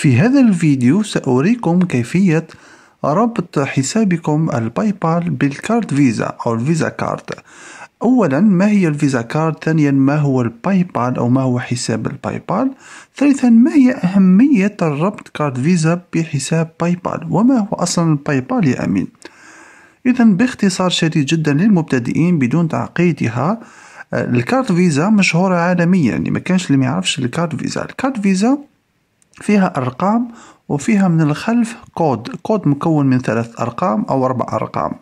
في هذا الفيديو سأريكم كيفية ربط حسابكم الباي بال بالكارد فيزا أو الفيزا كارد أولا ما هي الفيزا كارد ثانيا ما هو الباي بال أو ما هو حساب الباي بال ثالثا ما هي أهمية الربط كارد فيزا بحساب باي بال وما هو أصلا الباي بال يا أمين إذا باختصار شديد جدا للمبتدئين بدون تعقيدها آه، الكارت فيزا مشهورة عالميا يعني ما كانش اللي ما يعرفش الكارت فيزا الكارت فيزا فيها أرقام وفيها من الخلف كود كود مكون من ثلاث أرقام أو أربع أرقام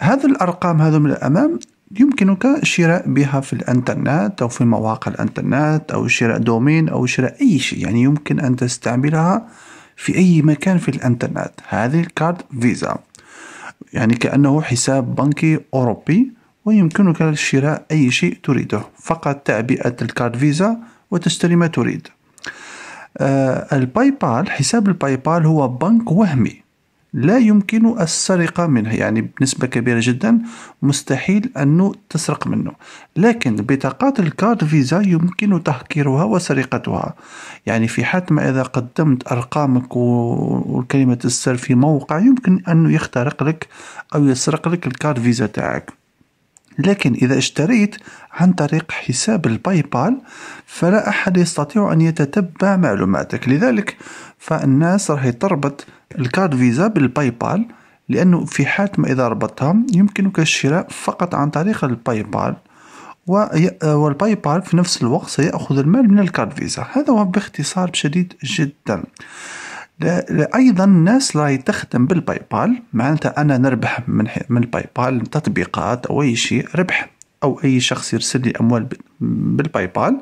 هذه الأرقام هذو من الأمام يمكنك شراء بها في الانترنت او في مواقع الانترنت او شراء دومين او شراء اي شيء يعني يمكن ان تستعملها في اي مكان في الانترنت هذه الكارد فيزا يعني كانه حساب بنكي اوروبي ويمكنك شراء اي شيء تريده فقط تعبئه الكارد فيزا وتشتري ما تريد آه، الباي بال حساب الباي بال هو بنك وهمي لا يمكن السرقة منه يعني بنسبة كبيرة جدا مستحيل أنه تسرق منه لكن بطاقات الكارد فيزا يمكن تهكيرها وسرقتها يعني في حال ما إذا قدمت أرقامك وكلمة السر في موقع يمكن أنه يخترق لك أو يسرق لك الكارد فيزا تاعك لكن إذا اشتريت عن طريق حساب الباي بال فلا أحد يستطيع أن يتتبع معلوماتك لذلك فالناس راح تربط الكارد فيزا بالباي بال لأنه في حال ما إذا ربطتهم يمكنك الشراء فقط عن طريق الباي بال والباي بال في نفس الوقت سيأخذ المال من الكارد فيزا هذا هو باختصار شديد جدا ايضا الناس راهي تخدم بالباي بال معناتها انا نربح من من الباي بال تطبيقات او اي شيء ربح او اي شخص يرسل لي اموال بالباي بال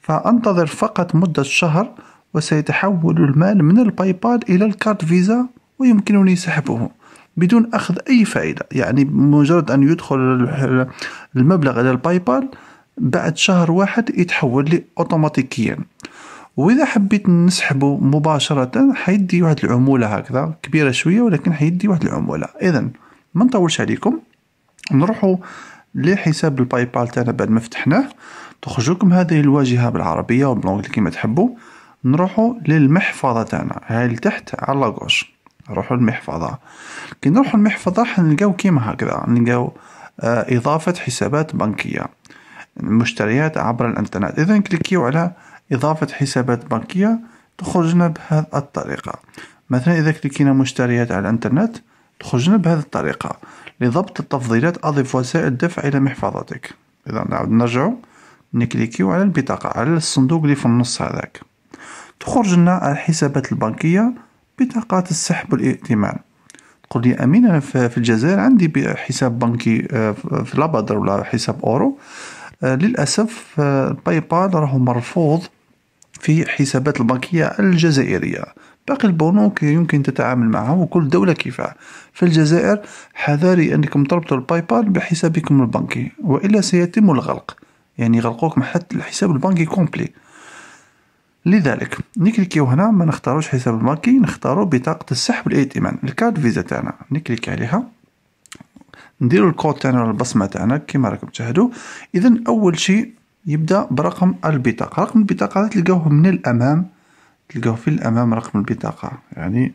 فانتظر فقط مده شهر وسيتحول المال من الباي بال الى الكارت فيزا ويمكنني سحبه بدون اخذ اي فائده يعني مجرد ان يدخل المبلغ الى الباي بال بعد شهر واحد يتحول لي اوتوماتيكيا واذا حبيت نسحبه مباشره حيدي واحد العموله هكذا كبيره شويه ولكن حيدي واحد العموله اذا ما نطولش عليكم نروحوا لحساب الباي بال تاعنا بعد ما فتحناه تخرجكم هذه الواجهه بالعربيه وبالانجلي كيما تحبوا نروحوا للمحفظه تاعنا هاي لتحت على لاغوش نروحوا للمحفظه كي نروحوا للمحفظه حنلقاو كيما هكذا نلقاو آه اضافه حسابات بنكيه مشتريات عبر الانترنت اذا كليكيو على إضافة حسابات بنكية تخرجنا بهذه الطريقة مثلا إذا كليكينا مشتريات على الإنترنت تخرجنا بهذه الطريقة لضبط التفضيلات أضف وسائل الدفع إلى محفظتك إذا نعود نرجع نكليكيو على البطاقة على الصندوق اللي في النص هذاك تخرج لنا الحسابات البنكية بطاقات السحب والائتمان تقول لي أمين أنا في الجزائر عندي حساب بنكي آه، في لابادر ولا حساب أورو آه، للأسف آه، باي بال راهو مرفوض في حسابات البنكية الجزائرية باقي البنوك يمكن تتعامل معها وكل دولة كيفها في الجزائر حذاري أنكم تربطوا الباي بال بحسابكم البنكي وإلا سيتم الغلق يعني يغلقوك حتى الحساب البنكي كومبلي لذلك نكليكيو هنا ما نختاروش حساب البنكي نختارو بطاقة السحب الائتمان الكارت فيزا تاعنا نكليك عليها نديرو الكود تاعنا البصمة تاعنا كيما راكم تشاهدوا اذا اول شيء يبدا برقم البطاقه رقم البطاقه تلقاوه من الامام تلقاوه في الامام رقم البطاقه يعني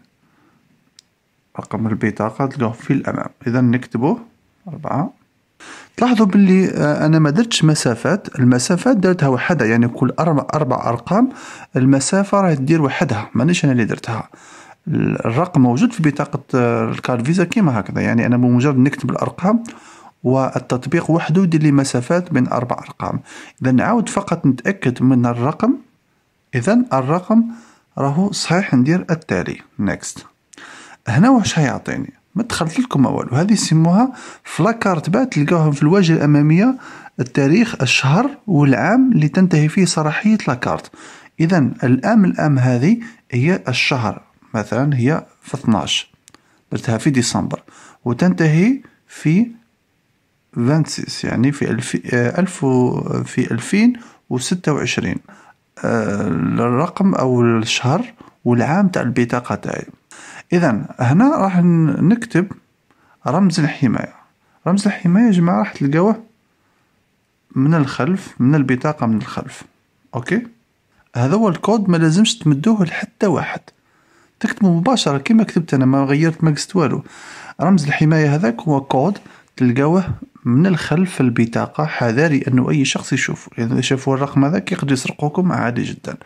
رقم البطاقه تلقاوه في الامام اذا نكتبوه أربعة تلاحظوا باللي آه، انا ما درتش مسافات المسافات درتها وحدها يعني كل اربع اربع ارقام المسافه راه دير وحدها مانيش انا اللي درتها الرقم موجود في بطاقه آه، الكارد فيزا كيما هكذا يعني انا بمجرد نكتب الارقام والتطبيق وحده يدير لي مسافات بين أربع أرقام إذا نعاود فقط نتأكد من الرقم إذا الرقم راهو صحيح ندير التالي نيكست هنا واش هيعطيني ما دخلت لكم والو هذه يسموها فلاكارت بات تلقاوهم في الواجهه الاماميه التاريخ الشهر والعام اللي تنتهي فيه صلاحيه لاكارت اذا الام الام هذه هي الشهر مثلا هي في 12 درتها في ديسمبر وتنتهي في 26 يعني في الف آه، ألف في 2026 آه، الرقم أو الشهر والعام تاع البطاقة تاعي إذا هنا راح نكتب رمز الحماية رمز الحماية يا جماعة راح تلقاوه من الخلف من البطاقة من الخلف أوكي هذا هو الكود ما لازمش تمدوه لحتى واحد تكتبه مباشرة كما كتبت أنا ما غيرت ما قست والو رمز الحماية هذاك هو كود تلقاوه من الخلف البطاقة حذاري أنه أي شخص يشوف لأن إذا شافوا الرقم هذاك يقدر يسرقوكم عادي جدا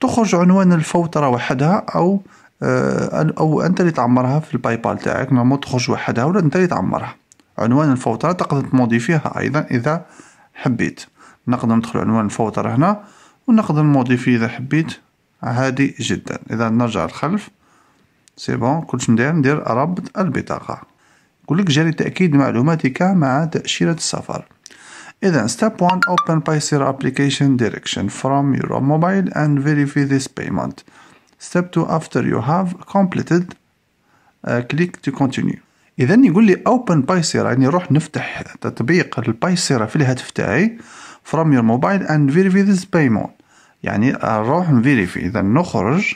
تخرج عنوان الفوترة وحدها أو آه، أو أنت اللي تعمرها في الباي بال تاعك ما تخرج وحدها ولا أنت اللي تعمرها عنوان الفوترة تقدر تموديفيها أيضا إذا حبيت نقدر ندخل عنوان الفوترة هنا ونقدر فيه إذا حبيت عادي جدا إذا نرجع للخلف سي بون كلش ندير ندير ربط البطاقة يقول لك جري تأكيد معلوماتك مع تأشيرة السفر إذا step 1 open Paysir application direction from your mobile and verify this payment step 2 after you have completed uh, click to continue إذا يقول لي open Paysir يعني روح نفتح تطبيق البايسيرا في الهاتف تاعي from your mobile and verify this payment يعني نروح نفيريفي إذا نخرج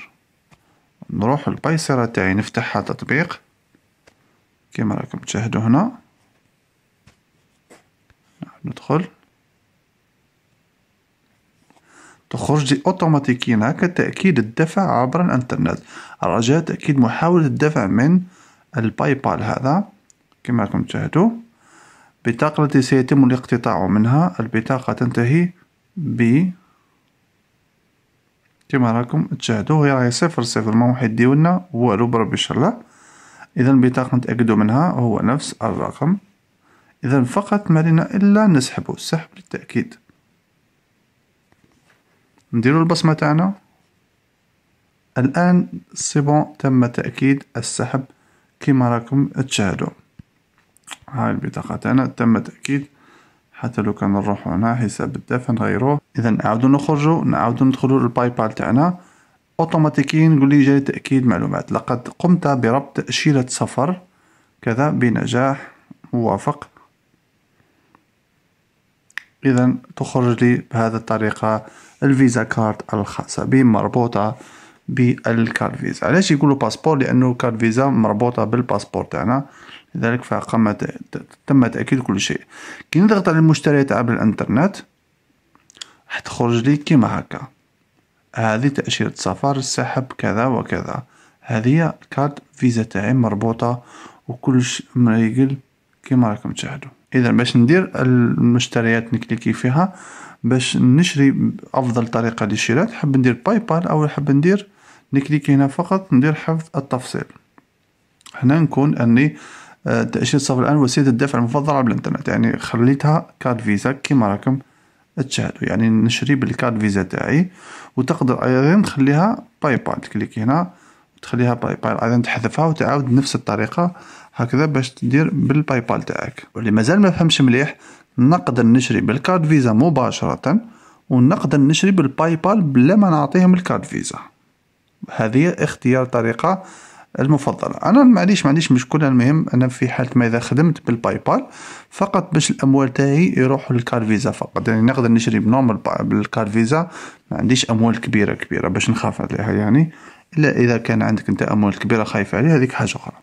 نروح البايسيرا تاعي نفتحها تطبيق كما راكم تشاهدوا هنا ندخل تخرج لي اوتوماتيكيا كتأكيد الدفع عبر الانترنت رجاء تأكيد محاولة الدفع من الباي بال هذا كما راكم تشاهدوا البطاقة التي سيتم الاقتطاع منها البطاقة تنتهي ب كما راكم تشاهدوا هي راهي صفر صفر ما واحد ديولنا والو بربي ان شاء الله إذا البطاقة نتأكدو منها هو نفس الرقم إذا فقط ما علينا إلا نسحبه السحب للتأكيد نديرو البصمة تاعنا الآن سيبون تم تأكيد السحب كما راكم تشاهدوا هاي البطاقة تاعنا تم تأكيد حتى لو كان نروحو هنا حساب الدفع نغيروه إذا نعاودو نخرجو نعاودو ندخلو للباي بال تاعنا اوتوماتيكيا يقول لي جاي تاكيد معلومات لقد قمت بربط شيله سفر كذا بنجاح موافق اذا تخرج لي بهذه الطريقه الفيزا كارد الخاصه بي مربوطه بالكارد فيزا علاش يقولوا باسبور لانه الكارد فيزا مربوطه بالباسبور تاعنا لذلك فقام تم تاكيد كل شيء كي نضغط على المشتريات عبر الانترنت راح تخرج لي كيما هكا هذه تأشيرة سفر السحب كذا وكذا هذه كارت فيزا تاعي مربوطة وكلش مريقل كيما راكم تشاهدوا اذا باش ندير المشتريات نكليكي فيها باش نشري افضل طريقه للشراء حاب ندير باي بال او حاب ندير نكليكي هنا فقط ندير حفظ التفصيل هنا نكون اني آه، تاشيره السفر الان وسيله الدفع المفضله على الانترنت يعني خليتها كارد فيزا كيما راكم تشاهدوا يعني نشري بالكارد فيزا تاعي وتقدر ايضا تخليها باي بال تكليك هنا تخليها باي بال ايضا تحذفها وتعاود نفس الطريقه هكذا باش تدير بالباي بال تاعك واللي مازال ما فهمش مليح نقدر نشري بالكارد فيزا مباشره ونقدر نشري بالباي بال بلا ما نعطيهم الكارد فيزا هذه اختيار طريقه المفضلة أنا معليش ما عنديش مشكلة المهم أنا في حالة ما إذا خدمت بالباي بال فقط باش الأموال تاعي يروحوا للكار فيزا فقط يعني نقدر نشري بنورمال بالكار فيزا ما عنديش أموال كبيرة كبيرة باش نخاف عليها يعني إلا إذا كان عندك أنت أموال كبيرة خايف عليها هذيك حاجة أخرى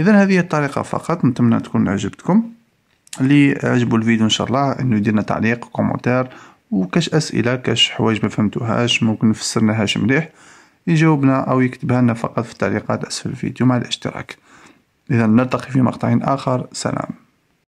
إذا هذه الطريقة فقط نتمنى تكون عجبتكم اللي عجبو الفيديو إن شاء الله إنه يديرنا تعليق كومنتار وكاش أسئلة كاش حوايج ما فهمتوهاش ممكن نفسرناهاش مليح يجاوبنا أو يكتبها لنا فقط في التعليقات أسفل الفيديو مع الاشتراك إذا نلتقي في مقطع آخر سلام